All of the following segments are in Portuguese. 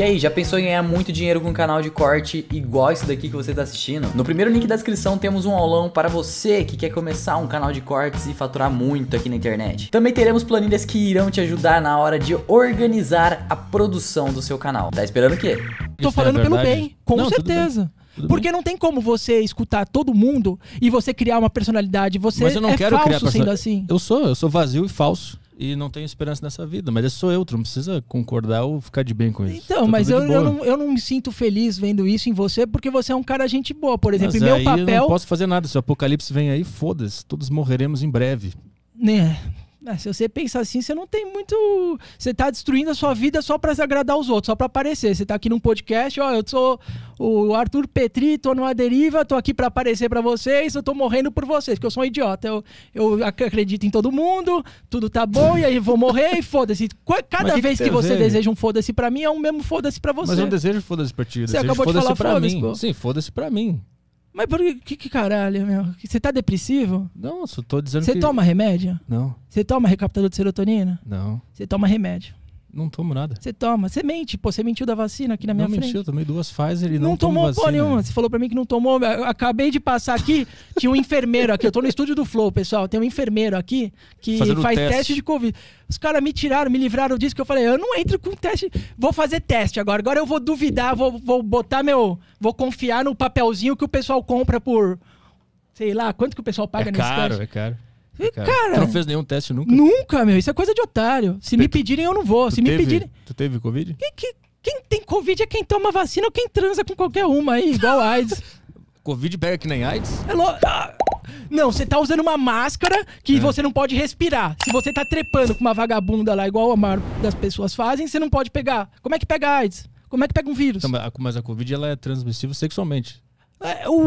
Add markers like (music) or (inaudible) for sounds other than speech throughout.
E aí, já pensou em ganhar muito dinheiro com um canal de corte igual esse daqui que você está assistindo? No primeiro link da descrição temos um aulão para você que quer começar um canal de cortes e faturar muito aqui na internet. Também teremos planilhas que irão te ajudar na hora de organizar a produção do seu canal. Tá esperando o quê? Tô é falando é pelo bem, com não, certeza. Porque não tem como você escutar todo mundo e você criar uma personalidade. Você Mas eu não é quero falso criar sendo assim. Eu sou, eu sou vazio e falso e não tenho esperança nessa vida. Mas eu é sou eu, tu não precisa concordar ou ficar de bem com isso. Então, tá mas eu, eu, não, eu não me sinto feliz vendo isso em você, porque você é um cara gente boa. Por exemplo, mas meu aí papel. Eu não posso fazer nada. Se o apocalipse vem aí, foda-se, todos morreremos em breve. Né? Ah, se você pensar assim, você não tem muito. Você está destruindo a sua vida só para agradar os outros, só para aparecer. Você está aqui num podcast, ó, eu sou o Arthur Petri, tô numa deriva, tô aqui para aparecer para vocês, eu tô morrendo por vocês, porque eu sou um idiota. Eu, eu acredito em todo mundo, tudo tá bom, e aí vou morrer e foda-se. Cada que vez que, que você deseja um foda-se para mim, é um mesmo foda-se para é você. Mas eu não desejo foda-se pra ti, eu você acabou de falar foda-se pra mim. Pô. Sim, foda-se para mim. Mas por que, que caralho, meu? Você tá depressivo? Não, só tô dizendo Você que... toma remédio? Não. Você toma recaptador de serotonina? Não. Você toma remédio. Não tomo nada. Você toma. Você mente. Pô, você mentiu da vacina aqui na minha não frente. Não mentiu, tomei duas Pfizer e não Não tomou vacina. pô nenhuma. Você falou pra mim que não tomou. Eu acabei de passar aqui, tinha um enfermeiro aqui. Eu tô no estúdio do Flow, pessoal. Tem um enfermeiro aqui que Fazendo faz teste. teste. de Covid. Os caras me tiraram, me livraram disso que eu falei, eu não entro com teste. Vou fazer teste agora. Agora eu vou duvidar, vou, vou botar meu... Vou confiar no papelzinho que o pessoal compra por... Sei lá, quanto que o pessoal paga é nesse caro, teste. É caro, é caro. E, cara, tu não fez nenhum teste nunca? Nunca, meu. Isso é coisa de otário. Se me pedirem, eu não vou. Se me pedirem. Tu teve Covid? Quem, quem tem Covid é quem toma vacina ou quem transa com qualquer uma aí, igual (laughs) AIDS. Covid pega que nem AIDS? É louco. Ah! Não, você tá usando uma máscara que é. você não pode respirar. Se você tá trepando com uma vagabunda lá, igual a maioria das pessoas fazem, você não pode pegar. Como é que pega AIDS? Como é que pega um vírus? Então, mas a Covid ela é transmissível sexualmente. É, o,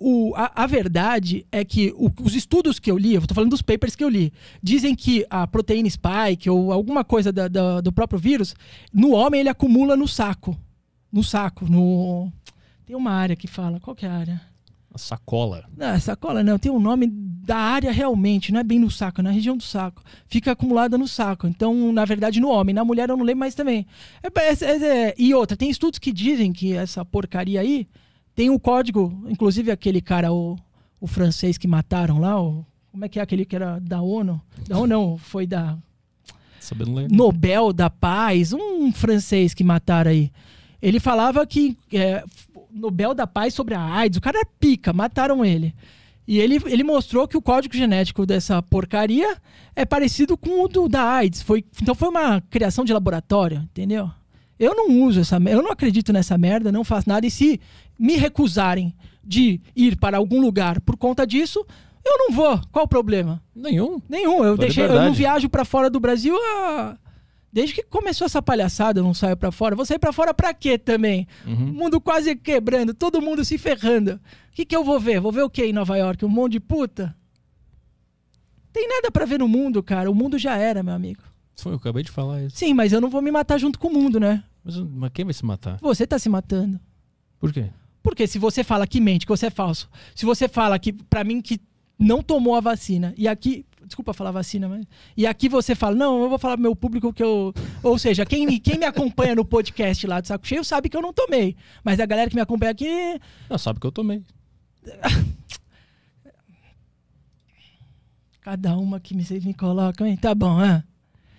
o, a, a, verdade é que o, os estudos que eu li, eu estou falando dos papers que eu li, dizem que a proteína spike ou alguma coisa da, da, do próprio vírus, no homem ele acumula no saco. No saco, no. Tem uma área que fala. Qual que é a área? A sacola. Não, é sacola não, tem um nome da área realmente, não é bem no saco, é na região do saco. Fica acumulada no saco. Então, na verdade, no homem, na mulher eu não lembro mais também. É, é, é, e outra, tem estudos que dizem que essa porcaria aí tem um código, inclusive aquele cara, o, o francês que mataram lá, o, como é que é aquele que era da ONU? Da ONU não, foi da Nobel da Paz, um francês que mataram aí. Ele falava que é, Nobel da Paz sobre a AIDS, o cara é pica, mataram ele. E ele, ele mostrou que o código genético dessa porcaria é parecido com o do, da AIDS. Foi, então foi uma criação de laboratório, entendeu? Eu não uso essa eu não acredito nessa merda, não faço nada. E se me recusarem de ir para algum lugar por conta disso, eu não vou. Qual o problema? Nenhum. Nenhum. Eu, deixei, eu não viajo para fora do Brasil a... Desde que começou essa palhaçada, eu não saio para fora. Vou sair para fora para quê também? Uhum. O mundo quase quebrando, todo mundo se ferrando. O que, que eu vou ver? Vou ver o que em Nova York? Um monte de puta? Tem nada para ver no mundo, cara. O mundo já era, meu amigo. Foi, eu acabei de falar isso. Sim, mas eu não vou me matar junto com o mundo, né? Mas, mas quem vai se matar? Você tá se matando. Por quê? Porque se você fala que mente, que você é falso, se você fala que, para mim, que não tomou a vacina, e aqui. Desculpa falar vacina, mas. E aqui você fala, não, eu vou falar pro meu público que eu. Ou seja, quem, quem me acompanha no podcast lá do Saco Cheio sabe que eu não tomei. Mas a galera que me acompanha aqui. Não, sabe que eu tomei. (laughs) Cada uma que me, me coloca, hein? Tá bom, hein? É?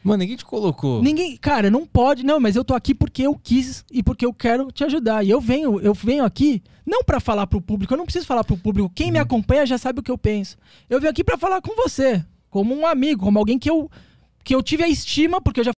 Mano, ninguém te colocou. Ninguém, cara, não pode, não, mas eu tô aqui porque eu quis e porque eu quero te ajudar. E eu venho, eu venho aqui não para falar pro público, eu não preciso falar pro público. Quem me uhum. acompanha já sabe o que eu penso. Eu venho aqui para falar com você, como um amigo, como alguém que eu que eu tive a estima porque eu já